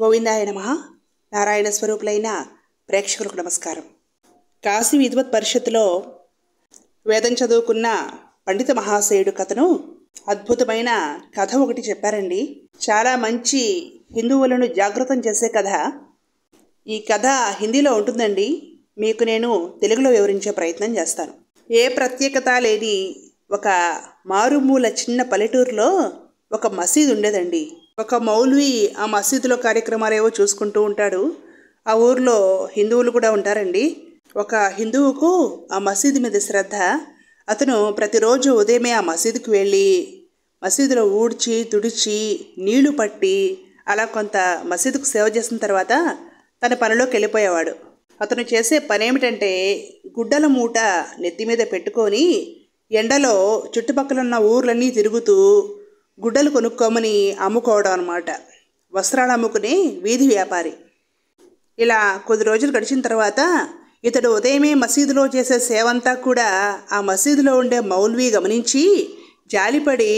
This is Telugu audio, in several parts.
గోవిందాయ నమ నారాయణ స్వరూపులైన ప్రేక్షకులకు నమస్కారం కాశీ విద్వత్ పరిషత్తులో వేదం చదువుకున్న పండిత మహాశయుడు కథను అద్భుతమైన కథ ఒకటి చెప్పారండి చాలా మంచి హిందువులను జాగృతం చేసే కథ ఈ కథ హిందీలో ఉంటుందండి మీకు నేను తెలుగులో వివరించే ప్రయత్నం చేస్తాను ఏ ప్రత్యేకత లేని ఒక మారుమూల చిన్న పల్లెటూరులో ఒక మసీదు ఉండేదండి ఒక మౌల్వి ఆ మసీదులో కార్యక్రమాలు ఏవో చూసుకుంటూ ఉంటాడు ఆ ఊర్లో హిందువులు కూడా ఉంటారండి ఒక హిందువుకు ఆ మసీదు మీద శ్రద్ధ అతను ప్రతిరోజు ఉదయమే ఆ మసీదుకు వెళ్ళి మసీదులో ఊడ్చి తుడిచి నీళ్లు పట్టి అలా కొంత మసీదుకు సేవ చేసిన తర్వాత తన పనిలోకి వెళ్ళిపోయేవాడు అతను చేసే పని ఏమిటంటే గుడ్డల మూట నెత్తి మీద పెట్టుకొని ఎండలో చుట్టుపక్కల ఉన్న ఊర్లన్నీ తిరుగుతూ గుడ్డలు కొనుక్కోమని అమ్ముకోవడం అనమాట వస్త్రాలు అమ్ముకునే వీధి వ్యాపారి ఇలా కొద్ది రోజులు గడిచిన తర్వాత ఇతడు ఉదయమే మసీదులో చేసే సేవంతా కూడా ఆ మసీదులో ఉండే మౌల్వి గమనించి జాలిపడి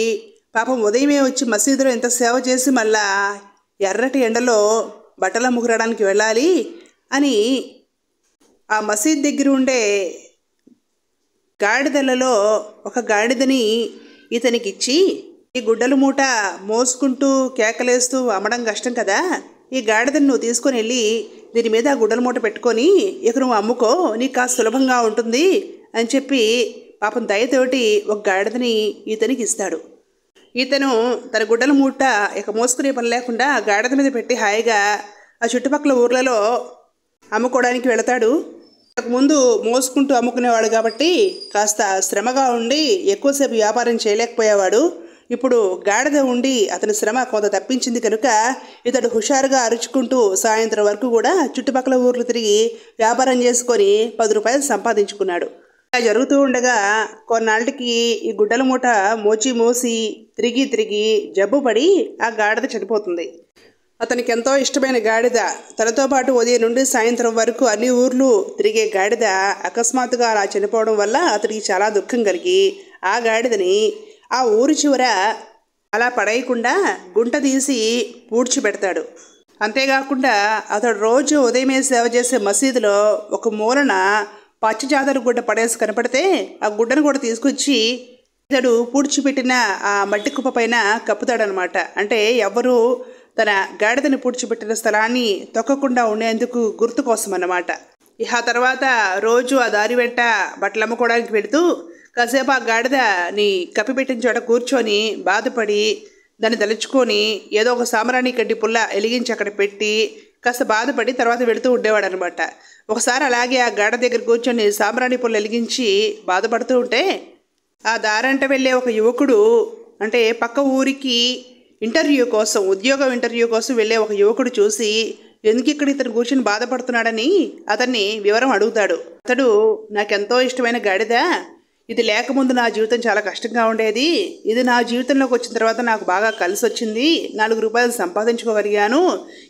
పాపం ఉదయమే వచ్చి మసీదులో ఇంత సేవ చేసి మళ్ళా ఎర్రటి ఎండలో బట్టలు ముగరడానికి వెళ్ళాలి అని ఆ మసీద్ దగ్గర ఉండే గాడిదలలో ఒక గాడిదని ఇతనికిచ్చి ఈ గుడ్డలు మూట మోసుకుంటూ కేకలేస్తూ అమ్మడం కష్టం కదా ఈ గాడిదని నువ్వు తీసుకొని వెళ్ళి దీని మీద ఆ గుడ్డల మూట పెట్టుకొని ఇక నువ్వు అమ్ముకో నీకు కాస్త సులభంగా ఉంటుంది అని చెప్పి పాపం దయతోటి ఒక గాడిదని ఈతనికి ఇస్తాడు ఈతను తన గుడ్డల మూట ఇక మోసుకునే పని లేకుండా ఆ గాడిద మీద పెట్టి హాయిగా ఆ చుట్టుపక్కల ఊర్లలో అమ్ముకోవడానికి వెళతాడు ముందు మోసుకుంటూ అమ్ముకునేవాడు కాబట్టి కాస్త శ్రమగా ఉండి ఎక్కువసేపు వ్యాపారం చేయలేకపోయేవాడు ఇప్పుడు గాడిద ఉండి అతని శ్రమ కొంత తప్పించింది కనుక ఇతడు హుషారుగా అరుచుకుంటూ సాయంత్రం వరకు కూడా చుట్టుపక్కల ఊర్లు తిరిగి వ్యాపారం చేసుకొని పది రూపాయలు సంపాదించుకున్నాడు ఇలా జరుగుతూ ఉండగా కొన్నాళ్ళకి ఈ గుడ్డల మూట మోచి మోసి తిరిగి తిరిగి జబ్బు పడి ఆ గాడిద చనిపోతుంది అతనికి ఎంతో ఇష్టమైన గాడిద తనతో పాటు ఉదయం నుండి సాయంత్రం వరకు అన్ని ఊర్లు తిరిగే గాడిద అకస్మాత్తుగా అలా చనిపోవడం వల్ల అతనికి చాలా దుఃఖం కలిగి ఆ గాడిదని ఆ ఊరి చివర అలా పడేయకుండా గుంట తీసి పూడ్చిపెడతాడు అంతేకాకుండా అతడు రోజు ఉదయమే సేవ చేసే మసీదులో ఒక మూలన పచ్చజాతర గుడ్డ పడేసి కనపడితే ఆ గుడ్డను కూడా తీసుకొచ్చి ఇతడు పూడ్చిపెట్టిన ఆ మట్టి కుప్ప పైన కప్పుతాడనమాట అంటే ఎవరు తన గాడిదని పూడ్చిపెట్టిన స్థలాన్ని తొక్కకుండా ఉండేందుకు గుర్తు కోసం అన్నమాట ఇహ తర్వాత రోజు ఆ దారి వెంట బట్టలు అమ్ముకోవడానికి వెళుతూ కాసేపు ఆ గాడిదని కప్పిపెట్టిన చోట కూర్చొని బాధపడి దాన్ని తలుచుకొని ఏదో ఒక సామరాణి కట్టి పుల్ల ఎలిగించి అక్కడ పెట్టి కాస్త బాధపడి తర్వాత వెళుతూ ఉండేవాడు అనమాట ఒకసారి అలాగే ఆ గాడ దగ్గర కూర్చొని సామరాణి పుల్ల ఎలిగించి బాధపడుతూ ఉంటే ఆ దారంట వెళ్ళే ఒక యువకుడు అంటే పక్క ఊరికి ఇంటర్వ్యూ కోసం ఉద్యోగం ఇంటర్వ్యూ కోసం వెళ్ళే ఒక యువకుడు చూసి ఎందుకు ఇక్కడ ఇతను కూర్చొని బాధపడుతున్నాడని అతన్ని వివరం అడుగుతాడు అతడు నాకెంతో ఇష్టమైన గాడిద ఇది లేకముందు నా జీవితం చాలా కష్టంగా ఉండేది ఇది నా జీవితంలోకి వచ్చిన తర్వాత నాకు బాగా కలిసి వచ్చింది నాలుగు రూపాయలు సంపాదించుకోగలిగాను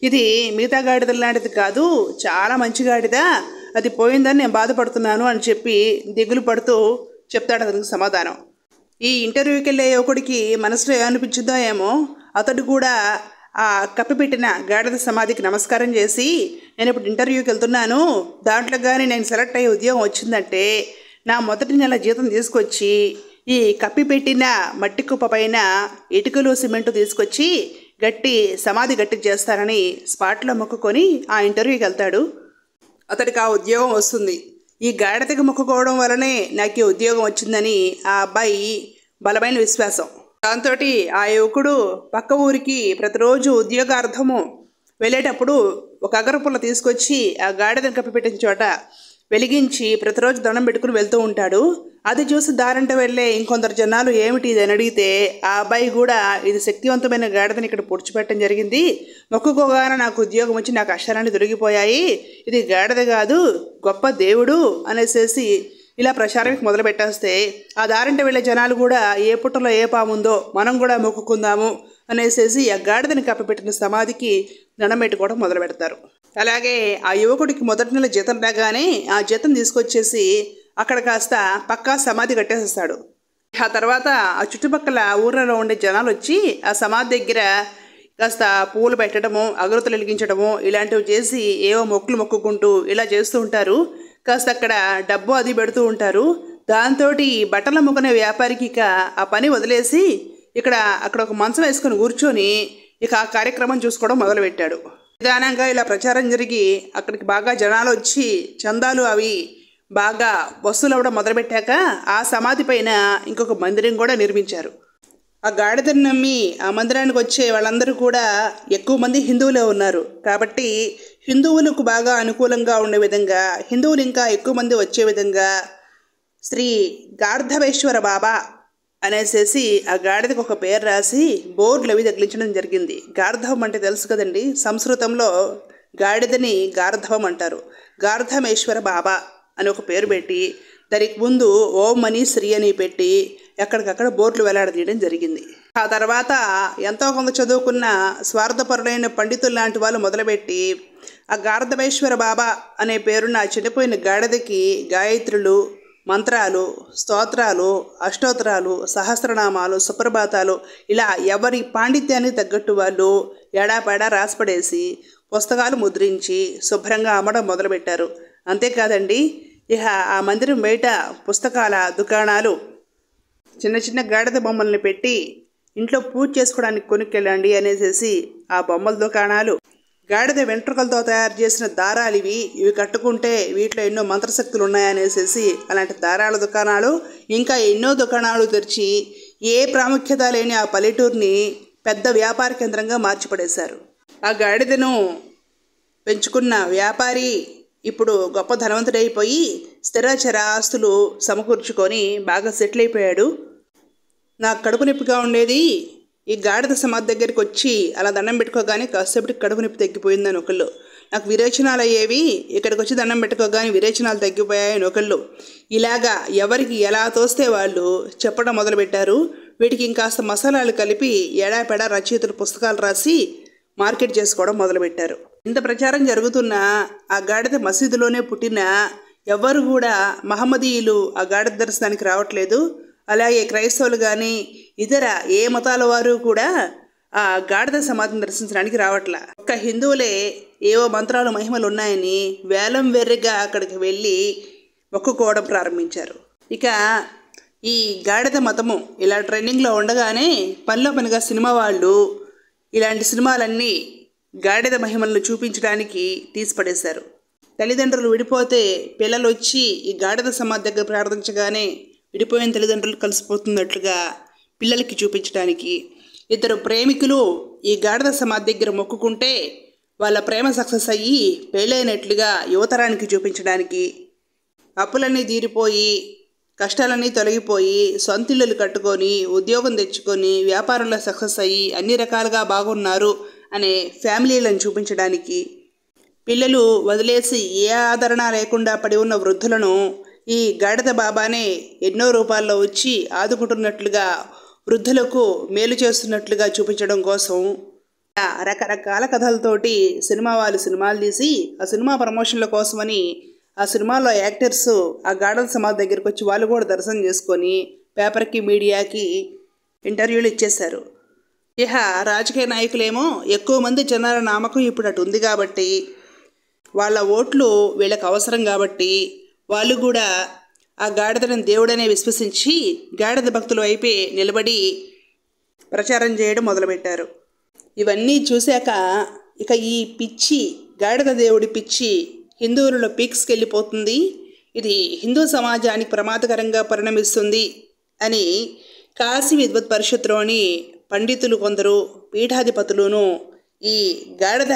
ఇది మిగతా గాడిద లాంటిది కాదు చాలా మంచి గాడిద అది పోయిందని నేను బాధపడుతున్నాను అని చెప్పి దిగులు పడుతూ చెప్తాడు అతనికి సమాధానం ఈ ఇంటర్వ్యూకి వెళ్ళే యువకుడికి మనసులో ఏమనిపించిందో ఏమో అతడు కూడా ఆ కప్పిపెట్టిన గాడిద సమాధికి నమస్కారం చేసి నేను ఇప్పుడు ఇంటర్వ్యూకి వెళ్తున్నాను దాంట్లో కానీ నేను సెలెక్ట్ అయ్యే ఉద్యోగం వచ్చిందంటే నా మొదటి నెల జీతం తీసుకొచ్చి ఈ కప్పిపెట్టిన మట్టి కుప్ప పైన ఇటుకలు సిమెంటు తీసుకొచ్చి గట్టి సమాధి గట్టి చేస్తానని స్పాట్లో మొక్కుకొని ఆ ఇంటర్వ్యూకి వెళ్తాడు అతడికి ఆ ఉద్యోగం వస్తుంది ఈ గాడతకి మొక్కుకోవడం వలనే నాకు ఈ ఉద్యోగం వచ్చిందని ఆ అబ్బాయి బలమైన విశ్వాసం దాంతో ఆ యువకుడు పక్క ఊరికి ప్రతిరోజు ఉద్యోగార్థము వెళ్ళేటప్పుడు ఒక అగరపుల్ల తీసుకొచ్చి ఆ గాడిదను కప్పిపెట్టిన చోట వెలిగించి ప్రతిరోజు దండం పెట్టుకుని వెళ్తూ ఉంటాడు అది చూసి దారంట వెళ్ళే ఇంకొందరు జనాలు ఏమిటి ఇది అని అడిగితే ఆ అబ్బాయి కూడా ఇది శక్తివంతమైన గాడిదని ఇక్కడ పొడిచిపెట్టడం జరిగింది మొక్కుకోగానే నాకు ఉద్యోగం వచ్చి నాకు అక్షరాన్ని దొరికిపోయాయి ఇది గాడిద కాదు గొప్ప దేవుడు అనేసేసి ఇలా ప్రచారం మొదలు పెట్టేస్తే ఆ దారంట వెళ్ళే జనాలు కూడా ఏ పుట్టలో ఏ పాముందో మనం కూడా మొక్కుకుందాము అనేసేసి ఆ గాడిదని కప్పపెట్టిన సమాధికి దండం పెట్టుకోవడం మొదలు పెడతారు అలాగే ఆ యువకుడికి మొదటి నెల జీతం రాగానే ఆ జీతం తీసుకొచ్చేసి అక్కడ కాస్త పక్కా సమాధి కట్టేసేస్తాడు ఆ తర్వాత ఆ చుట్టుపక్కల ఊర్లలో ఉండే జనాలు వచ్చి ఆ సమాధి దగ్గర కాస్త పూలు పెట్టడము అగరత్తులు వెలిగించడము ఇలాంటివి చేసి ఏవో మొక్కులు మొక్కుకుంటూ ఇలా చేస్తూ ఉంటారు కాస్త అక్కడ డబ్బు అది పెడుతూ ఉంటారు దాంతో బట్టలు అమ్ముకునే వ్యాపారికి ఇక ఆ పని వదిలేసి ఇక్కడ అక్కడ ఒక మంచం వేసుకొని కూర్చొని ఇక ఆ కార్యక్రమం చూసుకోవడం మొదలుపెట్టాడు నిదానంగా ఇలా ప్రచారం జరిగి అక్కడికి బాగా జనాలు వచ్చి చందాలు అవి బాగా వస్తువులు అవడం మొదలుపెట్టాక ఆ సమాధి పైన ఇంకొక మందిరం కూడా నిర్మించారు ఆ గాడిదని నమ్మి ఆ మందిరానికి వచ్చే వాళ్ళందరూ కూడా ఎక్కువ మంది హిందువులే ఉన్నారు కాబట్టి హిందువులకు బాగా అనుకూలంగా ఉండే విధంగా హిందువులు ఇంకా ఎక్కువ మంది వచ్చే విధంగా శ్రీ గార్ధవేశ్వర బాబా అనేసేసి ఆ గాడిదకు ఒక పేరు రాసి బోర్డులు అవి తగిలించడం జరిగింది గార్ధవం అంటే తెలుసు కదండి సంస్కృతంలో గాడిదని గార్ధవం అంటారు గార్ధమేశ్వర బాబా అని ఒక పేరు పెట్టి దానికి ముందు ఓం అని శ్రీ అని పెట్టి ఎక్కడికక్కడ బోర్డులు వెలాడదీయడం జరిగింది ఆ తర్వాత ఎంతో కొంత చదువుకున్న స్వార్థపరులైన పండితులు లాంటి వాళ్ళు మొదలుపెట్టి ఆ గార్ధమేశ్వర బాబా అనే పేరున్న చిన్నపోయిన గాడిదకి గాయత్రులు మంత్రాలు స్తోత్రాలు అష్టోత్తరాలు సహస్రనామాలు సుప్రభాతాలు ఇలా ఎవరి పాండిత్యాన్ని తగ్గట్టు వాళ్ళు ఎడాపెడా రాసిపడేసి పుస్తకాలు ముద్రించి శుభ్రంగా అమ్మడం మొదలుపెట్టారు అంతేకాదండి ఇక ఆ మందిరం బయట పుస్తకాల దుకాణాలు చిన్న చిన్న గాడిద బొమ్మల్ని పెట్టి ఇంట్లో పూజ చేసుకోవడానికి కొనుక్కెళ్ళండి అనేసేసి ఆ బొమ్మల దుకాణాలు గాడిద వెంట్రుకలతో తయారు చేసిన దారాలు ఇవి ఇవి కట్టుకుంటే వీటిలో ఎన్నో మంత్రశక్తులు ఉన్నాయనేసేసి అలాంటి దారాల దుకాణాలు ఇంకా ఎన్నో దుకాణాలు తెరిచి ఏ ప్రాముఖ్యత లేని ఆ పల్లెటూరుని పెద్ద వ్యాపార కేంద్రంగా మార్చిపడేశారు ఆ గాడిదను పెంచుకున్న వ్యాపారి ఇప్పుడు గొప్ప ధనవంతుడైపోయి స్థిరచర ఆస్తులు సమకూర్చుకొని బాగా సెటిల్ అయిపోయాడు నాకు కడుపు నొప్పిగా ఉండేది ఈ గాడిద సమాధి దగ్గరికి వచ్చి అలా దండం పెట్టుకోగానే కాసేపటికి కడుపు నొప్పి తగ్గిపోయిందని ఒకళ్ళు నాకు విరేచనాలు అయ్యేవి ఇక్కడికి వచ్చి దండం పెట్టుకోగానే విరేచనాలు తగ్గిపోయాయని ఒకళ్ళు ఇలాగా ఎవరికి ఎలా తోస్తే వాళ్ళు చెప్పడం మొదలుపెట్టారు వీటికి ఇంకాస్త మసాలాలు కలిపి ఎడాపెడా రచయితల పుస్తకాలు రాసి మార్కెట్ చేసుకోవడం మొదలుపెట్టారు ఇంత ప్రచారం జరుగుతున్న ఆ గాడిద మసీదులోనే పుట్టిన ఎవ్వరు కూడా మహమ్మదీయులు ఆ గాడిద దర్శనానికి రావట్లేదు అలాగే క్రైస్తవులు కానీ ఇతర ఏ మతాల వారు కూడా ఆ గాడిద సమాధిని దర్శించడానికి రావట్లా ఒక్క హిందువులే ఏవో మంత్రాలు మహిమలు ఉన్నాయని వేలం వెర్రిగా అక్కడికి వెళ్ళి మొక్కుకోవడం ప్రారంభించారు ఇక ఈ గాడిద మతము ఇలా ట్రెండింగ్లో ఉండగానే పనిలో పనిగా సినిమా వాళ్ళు ఇలాంటి సినిమాలన్నీ గాడిద మహిమలను చూపించడానికి తీసిపడేశారు తల్లిదండ్రులు విడిపోతే పిల్లలు వచ్చి ఈ గాడిద సమాధి దగ్గర ప్రార్థించగానే విడిపోయిన తల్లిదండ్రులు కలిసిపోతున్నట్లుగా పిల్లలకి చూపించడానికి ఇద్దరు ప్రేమికులు ఈ గాడిద సమాధి దగ్గర మొక్కుకుంటే వాళ్ళ ప్రేమ సక్సెస్ అయ్యి పెళ్ళైనట్లుగా యువతరానికి చూపించడానికి అప్పులన్నీ తీరిపోయి కష్టాలన్నీ తొలగిపోయి సొంతిల్లులు కట్టుకొని ఉద్యోగం తెచ్చుకొని వ్యాపారంలో సక్సెస్ అయ్యి అన్ని రకాలుగా బాగున్నారు అనే ఫ్యామిలీలను చూపించడానికి పిల్లలు వదిలేసి ఏ ఆదరణ లేకుండా పడి ఉన్న వృద్ధులను ఈ గాడిద బాబానే ఎన్నో రూపాల్లో వచ్చి ఆదుకుంటున్నట్లుగా వృద్ధులకు మేలు చేస్తున్నట్లుగా చూపించడం కోసం రకరకాల కథలతోటి సినిమా వాళ్ళు సినిమాలు తీసి ఆ సినిమా ప్రమోషన్ల కోసమని ఆ సినిమాలో యాక్టర్స్ ఆ గాడల సమాధి దగ్గరికి వచ్చి వాళ్ళు కూడా దర్శనం చేసుకొని పేపర్కి మీడియాకి ఇంటర్వ్యూలు ఇచ్చేశారు ఇహ రాజకీయ నాయకులేమో ఎక్కువ మంది జనాల నామకం ఇప్పుడు అటు ఉంది కాబట్టి వాళ్ళ ఓట్లు వీళ్ళకి అవసరం కాబట్టి వాళ్ళు కూడా ఆ గాడిదను దేవుడనే విశ్వసించి గాడిద భక్తుల వైపే నిలబడి ప్రచారం చేయడం మొదలుపెట్టారు ఇవన్నీ చూశాక ఇక ఈ పిచ్చి గాడిద దేవుడి పిచ్చి హిందువులలో పీక్స్కెళ్ళిపోతుంది ఇది హిందూ సమాజానికి ప్రమాదకరంగా పరిణమిస్తుంది అని కాశీ విద్వత్ పరిషత్లోని పండితులు కొందరు పీఠాధిపతులను ఈ గాడిద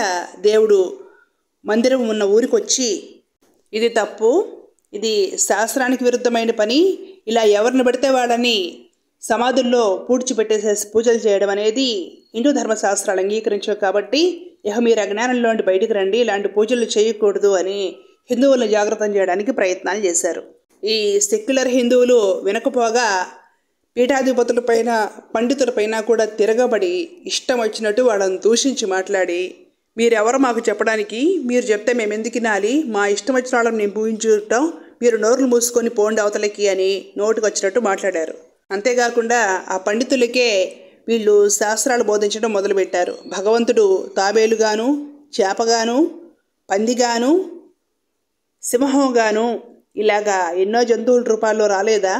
దేవుడు మందిరం ఉన్న ఊరికొచ్చి ఇది తప్పు ఇది శాస్త్రానికి విరుద్ధమైన పని ఇలా ఎవరిని పెడితే వాళ్ళని సమాధుల్లో పూడ్చిపెట్టేసేసి పూజలు చేయడం అనేది హిందూ ధర్మశాస్త్రాలు అంగీకరించవు కాబట్టి ఇక మీరు అజ్ఞానంలో బయటికి రండి ఇలాంటి పూజలు చేయకూడదు అని హిందువులను జాగ్రత్తం చేయడానికి ప్రయత్నాలు చేశారు ఈ సెక్యులర్ హిందువులు వినకపోగా పీఠాధిపతుల పండితుల పండితులపైన కూడా తిరగబడి ఇష్టం వచ్చినట్టు వాళ్ళని దూషించి మాట్లాడి మీరెవరు మాకు చెప్పడానికి మీరు చెప్తే మేము ఎందుకు తినాలి మా ఇష్టం వచ్చిన వాళ్ళని నేను పూజించుటం మీరు నోరులు మూసుకొని పోండి అవతలకి అని నోటుకు వచ్చినట్టు మాట్లాడారు అంతేకాకుండా ఆ పండితులకే వీళ్ళు శాస్త్రాలు బోధించడం మొదలుపెట్టారు భగవంతుడు తాబేలుగాను చేపగాను పందిగాను సింహంగాను ఇలాగా ఎన్నో జంతువుల రూపాల్లో రాలేదా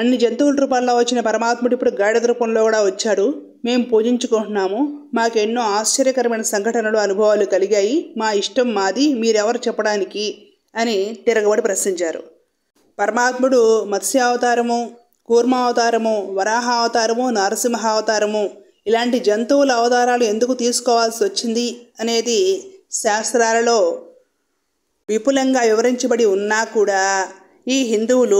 అన్ని జంతువుల రూపాల్లో వచ్చిన పరమాత్ముడు ఇప్పుడు గాడిద రూపంలో కూడా వచ్చాడు మేము పూజించుకుంటున్నాము మాకు ఎన్నో ఆశ్చర్యకరమైన సంఘటనలు అనుభవాలు కలిగాయి మా ఇష్టం మాది మీరెవరు చెప్పడానికి అని తిరగబడి ప్రశ్నించారు పరమాత్ముడు మత్స్యావతారము కూర్మావతారము వరాహావతారము నరసింహావతారము ఇలాంటి జంతువుల అవతారాలు ఎందుకు తీసుకోవాల్సి వచ్చింది అనేది శాస్త్రాలలో విపులంగా వివరించబడి ఉన్నా కూడా ఈ హిందువులు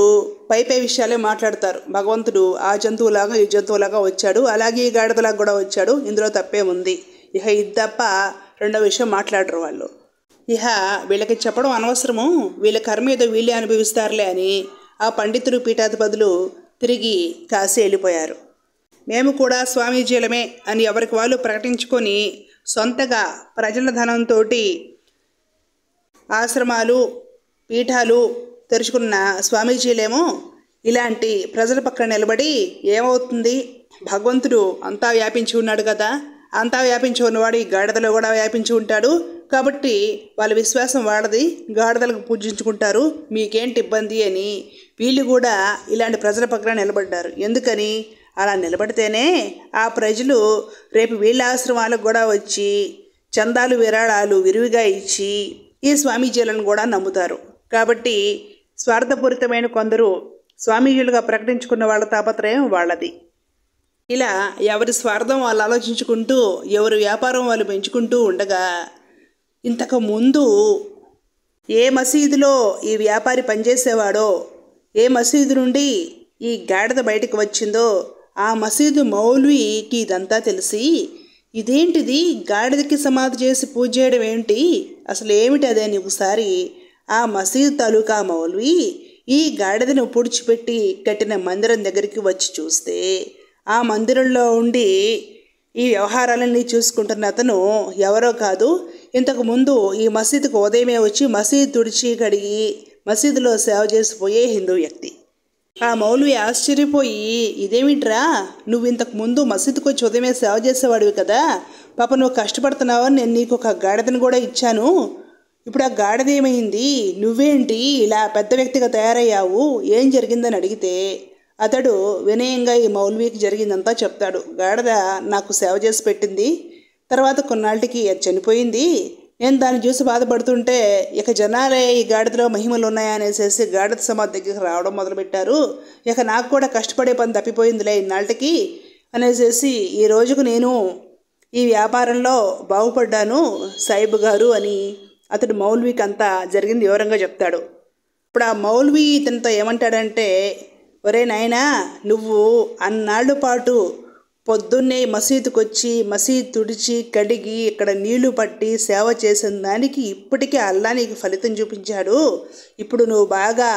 పై పై విషయాలే మాట్లాడతారు భగవంతుడు ఆ జంతువులాగా ఈ జంతువులాగా వచ్చాడు అలాగే ఈ గాడిదలాగా కూడా వచ్చాడు ఇందులో తప్పే ఉంది ఇక ఇది తప్ప రెండో విషయం మాట్లాడరు వాళ్ళు ఇహ వీళ్ళకి చెప్పడం అనవసరము వీళ్ళ కర్మ ఏదో వీళ్ళే అనుభవిస్తారులే అని ఆ పండితులు పీఠాధిపతులు తిరిగి కాసి వెళ్ళిపోయారు మేము కూడా స్వామీజీలమే అని ఎవరికి వాళ్ళు ప్రకటించుకొని సొంతగా ప్రజల ధనంతో ఆశ్రమాలు పీఠాలు తెరుచుకున్న స్వామీజీలేమో ఇలాంటి ప్రజల పక్కన నిలబడి ఏమవుతుంది భగవంతుడు అంతా వ్యాపించి ఉన్నాడు కదా అంతా వ్యాపించి ఉన్నవాడు ఈ గాడిదలో కూడా వ్యాపించి ఉంటాడు కాబట్టి వాళ్ళ విశ్వాసం వాడది గాడిదలకు పూజించుకుంటారు మీకేంటి ఇబ్బంది అని వీళ్ళు కూడా ఇలాంటి ప్రజల పక్కన నిలబడ్డారు ఎందుకని అలా నిలబడితేనే ఆ ప్రజలు రేపు వీళ్ళ ఆశ్రమాలకు కూడా వచ్చి చందాలు విరాళాలు విరివిగా ఇచ్చి ఈ స్వామీజీలను కూడా నమ్ముతారు కాబట్టి స్వార్థపూరితమైన కొందరు స్వామీయులుగా ప్రకటించుకున్న వాళ్ళ తాపత్రయం వాళ్ళది ఇలా ఎవరి స్వార్థం వాళ్ళు ఆలోచించుకుంటూ ఎవరి వ్యాపారం వాళ్ళు పెంచుకుంటూ ఉండగా ఇంతకు ముందు ఏ మసీదులో ఈ వ్యాపారి పనిచేసేవాడో ఏ మసీదు నుండి ఈ గాడిద బయటకు వచ్చిందో ఆ మసీదు మౌలికి ఇదంతా తెలిసి ఇదేంటిది గాడిదకి సమాధి చేసి పూజ చేయడం ఏమిటి అసలు ఏమిటి అదే అని ఒకసారి ఆ మసీదు తాలూకా మౌల్వి ఈ గాడిదను పొడిచిపెట్టి కట్టిన మందిరం దగ్గరికి వచ్చి చూస్తే ఆ మందిరంలో ఉండి ఈ వ్యవహారాలన్నీ చూసుకుంటున్న అతను ఎవరో కాదు ఇంతకుముందు ఈ మసీదుకు ఉదయమే వచ్చి మసీదు తుడిచి కడిగి మసీదులో సేవ చేసిపోయే హిందూ వ్యక్తి ఆ మౌలవి ఆశ్చర్యపోయి ఇదేమిట్రా నువ్వు ఇంతకు ముందు మసీదుకు వచ్చి ఉదయమే సేవ చేసేవాడివి కదా పాప నువ్వు కష్టపడుతున్నావని నేను నీకు ఒక గాడిదను కూడా ఇచ్చాను ఇప్పుడు ఆ గాడిదేమైంది నువ్వేంటి ఇలా పెద్ద వ్యక్తిగా తయారయ్యావు ఏం జరిగిందని అడిగితే అతడు వినయంగా ఈ మౌల్వీకి జరిగిందంతా చెప్తాడు గాడిద నాకు సేవ చేసి పెట్టింది తర్వాత కొన్నాళ్ళకి అది చనిపోయింది నేను దాన్ని చూసి బాధపడుతుంటే ఇక జనాలే ఈ గాడిదలో మహిమలు ఉన్నాయనేసేసి గాడిద సమాధి దగ్గరికి రావడం మొదలుపెట్టారు ఇక నాకు కూడా కష్టపడే పని తప్పిపోయిందిలే ఇన్నాళ్ళకి అనేసేసి ఈ రోజుకు నేను ఈ వ్యాపారంలో బాగుపడ్డాను సాయిబు గారు అని అతడు మౌల్వీకి అంతా జరిగింది వివరంగా చెప్తాడు ఇప్పుడు ఆ మౌల్వీ ఇతనితో ఏమంటాడంటే ఒరే నాయనా నువ్వు అన్నాళ్ళు పాటు పొద్దున్నే మసీదుకు వచ్చి మసీద్ తుడిచి కడిగి ఇక్కడ నీళ్లు పట్టి సేవ చేసిన దానికి ఇప్పటికీ అల్లా నీకు ఫలితం చూపించాడు ఇప్పుడు నువ్వు బాగా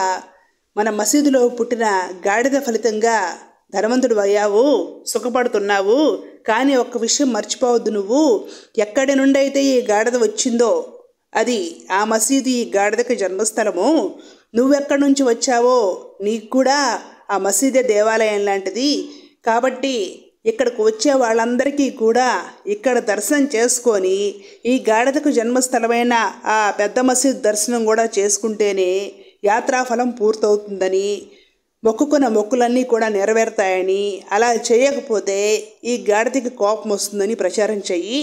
మన మసీదులో పుట్టిన గాడిద ఫలితంగా ధనవంతుడు అయ్యావు సుఖపడుతున్నావు కానీ ఒక్క విషయం మర్చిపోవద్దు నువ్వు ఎక్కడి నుండి అయితే ఈ గాడిద వచ్చిందో అది ఆ మసీదు ఈ గాడిదకి జన్మస్థలము నువ్వెక్కడి నుంచి వచ్చావో నీకు కూడా ఆ మసీదే దేవాలయం లాంటిది కాబట్టి ఇక్కడికి వచ్చే వాళ్ళందరికీ కూడా ఇక్కడ దర్శనం చేసుకొని ఈ గాడిదకు జన్మస్థలమైన ఆ పెద్ద మసీద్ దర్శనం కూడా చేసుకుంటేనే యాత్రాఫలం పూర్తవుతుందని మొక్కుకున్న మొక్కులన్నీ కూడా నెరవేరుతాయని అలా చేయకపోతే ఈ గాడిదకి కోపం వస్తుందని ప్రచారం చెయ్యి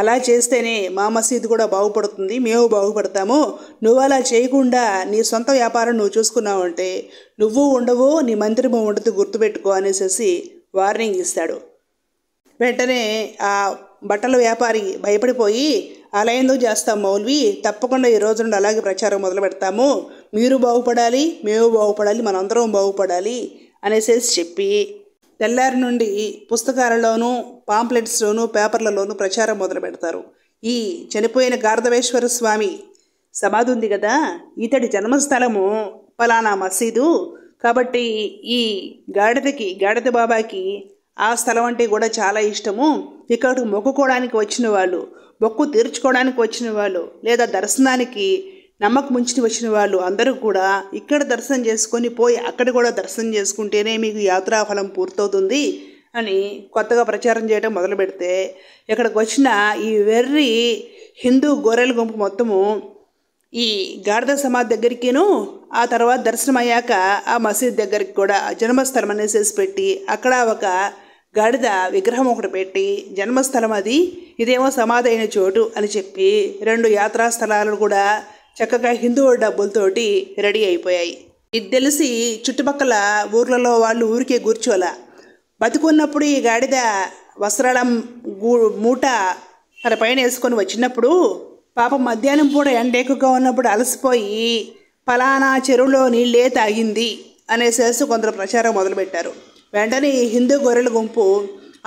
అలా చేస్తేనే మా మసీదు కూడా బాగుపడుతుంది మేము బాగుపడతాము నువ్వు అలా చేయకుండా నీ సొంత వ్యాపారం నువ్వు చూసుకున్నావు అంటే నువ్వు ఉండవు నీ మంత్రిము ఉండదు గుర్తుపెట్టుకో అనేసి వార్నింగ్ ఇస్తాడు వెంటనే ఆ బట్టల వ్యాపారి భయపడిపోయి అలా ఎందుకు చేస్తాం మౌల్వి తప్పకుండా ఈ రోజు నుండి అలాగే ప్రచారం మొదలు పెడతాము మీరు బాగుపడాలి మేము బాగుపడాలి మనందరం బాగుపడాలి అనేసేసి చెప్పి తెల్లారి నుండి పుస్తకాలలోనూ పాంప్లెట్స్లోనూ పేపర్లలోనూ ప్రచారం మొదలు పెడతారు ఈ చనిపోయిన గార్ధవేశ్వర స్వామి సమాధి ఉంది కదా ఇతడి జన్మస్థలము ఫలానా మసీదు కాబట్టి ఈ గాడిదకి గాడిద బాబాకి ఆ స్థలం అంటే కూడా చాలా ఇష్టము ఇక్కడికి మొక్కుకోవడానికి వచ్చిన వాళ్ళు మొక్కు తీర్చుకోవడానికి వచ్చిన వాళ్ళు లేదా దర్శనానికి నమ్మకం ముంచి వచ్చిన వాళ్ళు అందరూ కూడా ఇక్కడ దర్శనం చేసుకొని పోయి అక్కడ కూడా దర్శనం చేసుకుంటేనే మీకు యాత్రాఫలం పూర్తవుతుంది అని కొత్తగా ప్రచారం చేయడం మొదలు పెడితే ఇక్కడికి వచ్చిన ఈ వెర్రి హిందూ గొర్రెల గుంపు మొత్తము ఈ గాడిద సమాధి దగ్గరికిను ఆ తర్వాత దర్శనం అయ్యాక ఆ మసీద్ దగ్గరికి కూడా జన్మస్థలం అనేసేసి పెట్టి అక్కడ ఒక గాడిద విగ్రహం ఒకటి పెట్టి జన్మస్థలం అది ఇదేమో సమాధి అయిన చోటు అని చెప్పి రెండు యాత్రా స్థలాలను కూడా చక్కగా హిందూ డబ్బులతోటి రెడీ అయిపోయాయి ఇది తెలిసి చుట్టుపక్కల ఊర్లలో వాళ్ళు ఊరికే కూర్చోలా బతుకున్నప్పుడు ఈ గాడిద వస్త్రాల మూట తన పైన వేసుకొని వచ్చినప్పుడు పాప మధ్యాహ్నం పూట ఎండ ఎక్కువగా ఉన్నప్పుడు అలసిపోయి ఫలానా చెరువులో నీళ్ళే తాగింది అనేసేసి కొందరు ప్రచారం మొదలుపెట్టారు వెంటనే హిందూ గొర్రెల గుంపు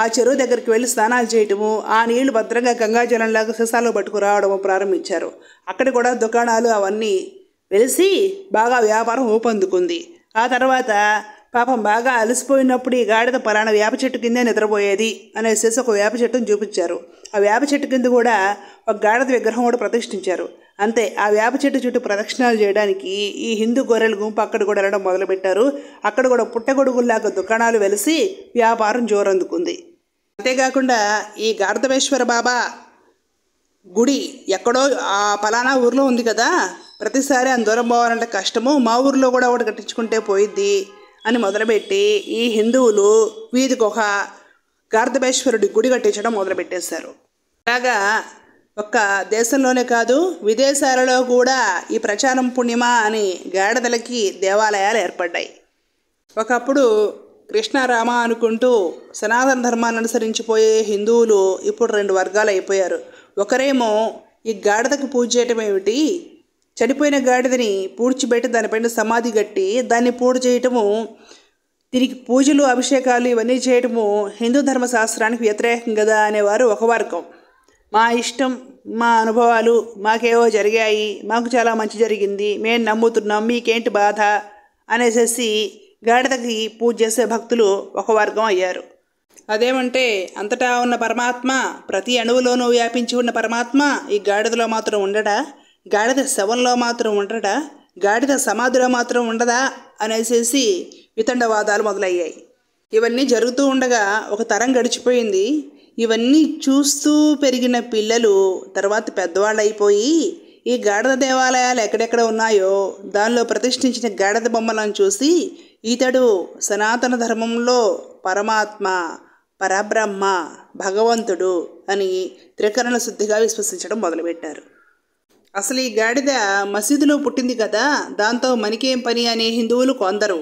ఆ చెరువు దగ్గరికి వెళ్ళి స్నానాలు చేయటము ఆ నీళ్లు భద్రంగా గంగాజలంలాగా సీసాలో పట్టుకురావడము ప్రారంభించారు అక్కడ కూడా దుకాణాలు అవన్నీ వెలిసి బాగా వ్యాపారం ఊపందుకుంది ఆ తర్వాత పాపం బాగా అలసిపోయినప్పుడు ఈ గాడిద పలానా వేప చెట్టు కిందే నిద్రపోయేది అనేసి ఒక వేప చెట్టును చూపించారు ఆ వేప చెట్టు కింద కూడా ఒక గాడిద విగ్రహం కూడా ప్రతిష్ఠించారు అంతే ఆ వేప చెట్టు చుట్టూ ప్రదక్షిణాలు చేయడానికి ఈ హిందూ గొర్రెల గుంపు అక్కడ కూడా వెళ్ళడం మొదలుపెట్టారు అక్కడ కూడా పుట్టగొడుగుల్లాగా దుకాణాలు వెలిసి వ్యాపారం జోరందుకుంది అంతేకాకుండా ఈ గార్ధవేశ్వర బాబా గుడి ఎక్కడో ఆ పలానా ఊర్లో ఉంది కదా ప్రతిసారి అంత దూరం పోవాలంటే కష్టము మా ఊర్లో కూడా ఒకటి కట్టించుకుంటే పోయిద్ది అని మొదలుపెట్టి ఈ హిందువులు ఒక గార్ధవేశ్వరుడి గుడి కట్టించడం మొదలుపెట్టేశారు అలాగా ఒక్క దేశంలోనే కాదు విదేశాలలో కూడా ఈ ప్రచారం పుణ్యమా అని గాడిదలకి దేవాలయాలు ఏర్పడ్డాయి ఒకప్పుడు కృష్ణారామ అనుకుంటూ సనాతన ధర్మాన్ని అనుసరించిపోయే హిందువులు ఇప్పుడు రెండు వర్గాలు అయిపోయారు ఒకరేమో ఈ గాడిదకు పూజ చేయటం ఏమిటి చనిపోయిన గాడిదని పూడ్చిపెట్టి దానిపైన సమాధి కట్టి దాన్ని పూజ చేయటము దీనికి పూజలు అభిషేకాలు ఇవన్నీ చేయటము హిందూ ధర్మశాస్త్రానికి వ్యతిరేకం కదా అనేవారు ఒక వర్గం మా ఇష్టం మా అనుభవాలు మాకేవో జరిగాయి మాకు చాలా మంచి జరిగింది మేము నమ్ముతున్నాం మీకేంటి బాధ అనేసేసి గాడిదకి పూజ చేసే భక్తులు ఒక వర్గం అయ్యారు అదేమంటే అంతటా ఉన్న పరమాత్మ ప్రతి అణువులోనూ వ్యాపించి ఉన్న పరమాత్మ ఈ గాడిదలో మాత్రం ఉండడా గాడిద శవంలో మాత్రం ఉండడా గాడిద సమాధిలో మాత్రం ఉండదా అనేసేసి వితండవాదాలు మొదలయ్యాయి ఇవన్నీ జరుగుతూ ఉండగా ఒక తరం గడిచిపోయింది ఇవన్నీ చూస్తూ పెరిగిన పిల్లలు తర్వాత పెద్దవాళ్ళు అయిపోయి ఈ గాడద దేవాలయాలు ఎక్కడెక్కడ ఉన్నాయో దానిలో ప్రతిష్ఠించిన గాడద బొమ్మలను చూసి ఇతడు సనాతన ధర్మంలో పరమాత్మ పరబ్రహ్మ భగవంతుడు అని త్రికరణ శుద్ధిగా విశ్వసించడం మొదలుపెట్టారు అసలు ఈ గాడిద మసీదులో పుట్టింది కదా దాంతో మనకేం పని అనే హిందువులు కొందరు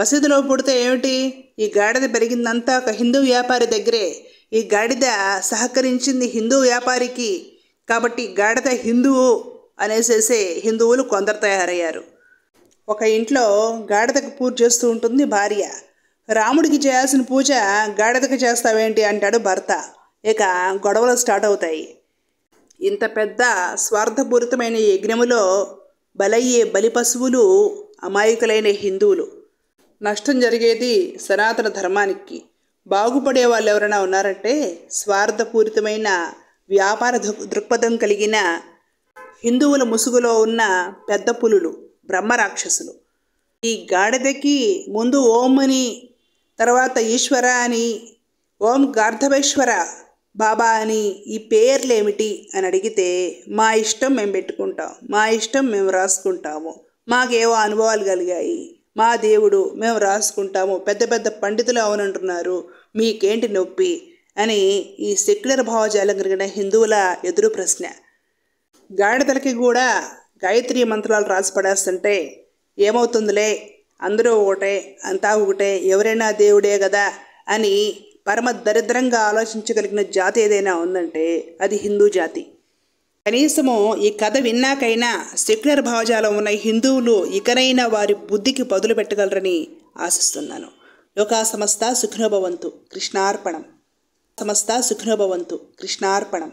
మసీదులో పుడితే ఏమిటి ఈ గాడిద పెరిగిందంతా ఒక హిందూ వ్యాపారి దగ్గరే ఈ గాడిద సహకరించింది హిందూ వ్యాపారికి కాబట్టి గాడిద హిందువు అనేసేసి హిందువులు కొందరు తయారయ్యారు ఒక ఇంట్లో గాడిదకు పూజ చేస్తూ ఉంటుంది భార్య రాముడికి చేయాల్సిన పూజ గాడిదకు చేస్తావేంటి అంటాడు భర్త ఇక గొడవలు స్టార్ట్ అవుతాయి ఇంత పెద్ద స్వార్థపూరితమైన యజ్ఞములో బలయ్యే బలి పశువులు అమాయకులైన హిందువులు నష్టం జరిగేది సనాతన ధర్మానికి బాగుపడే వాళ్ళు ఎవరైనా ఉన్నారంటే స్వార్థపూరితమైన వ్యాపార దృక్పథం కలిగిన హిందువుల ముసుగులో ఉన్న పెద్ద పులులు బ్రహ్మరాక్షసులు ఈ గాడిదకి ముందు అని తర్వాత ఈశ్వర అని ఓం గార్ధవేశ్వర బాబా అని ఈ పేర్లేమిటి అని అడిగితే మా ఇష్టం మేము పెట్టుకుంటాం మా ఇష్టం మేము రాసుకుంటాము మాకేవో అనుభవాలు కలిగాయి మా దేవుడు మేము రాసుకుంటాము పెద్ద పెద్ద పండితులు అవునంటున్నారు మీకేంటి నొప్పి అని ఈ సెక్యులర్ భావజాలం కలిగిన హిందువుల ఎదురు ప్రశ్న గాడిదలకి కూడా గాయత్రి మంత్రాలు రాసి పడేస్తుంటే ఏమవుతుందిలే అందరూ ఒకటే అంతా ఒకటే ఎవరైనా దేవుడే కదా అని పరమ దరిద్రంగా ఆలోచించగలిగిన జాతి ఏదైనా ఉందంటే అది హిందూ జాతి కనీసము ఈ కథ విన్నాకైనా సెక్యులర్ భావజాలం ఉన్న హిందువులు ఇకనైనా వారి బుద్ధికి పదులు పెట్టగలరని ఆశిస్తున్నాను లోకా సమస్త సుఖనోభవంతు కృష్ణార్పణం సమస్త సుఖనోభవంతు కృష్ణార్పణం